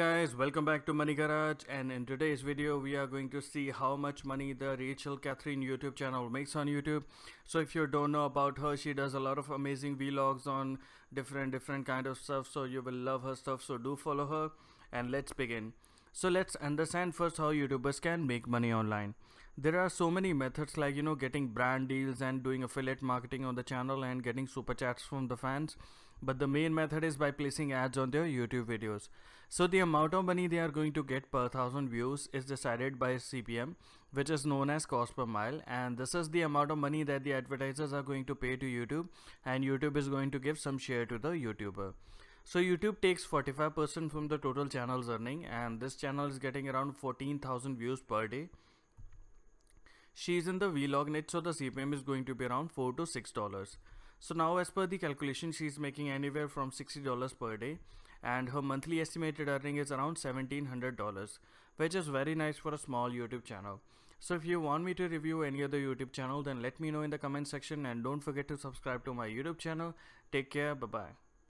guys welcome back to money garage and in today's video we are going to see how much money the rachel catherine youtube channel makes on youtube so if you don't know about her she does a lot of amazing vlogs on different different kind of stuff so you will love her stuff so do follow her and let's begin so let's understand first how YouTubers can make money online. There are so many methods like you know getting brand deals and doing affiliate marketing on the channel and getting super chats from the fans. But the main method is by placing ads on their YouTube videos. So the amount of money they are going to get per thousand views is decided by CPM which is known as cost per mile and this is the amount of money that the advertisers are going to pay to YouTube and YouTube is going to give some share to the YouTuber. So YouTube takes 45% from the total channel's earning and this channel is getting around 14,000 views per day. She is in the vlog niche so the CPM is going to be around 4 to 6 dollars. So now as per the calculation she is making anywhere from 60 dollars per day and her monthly estimated earning is around 1700 dollars which is very nice for a small YouTube channel. So if you want me to review any other YouTube channel then let me know in the comment section and don't forget to subscribe to my YouTube channel. Take care, bye bye.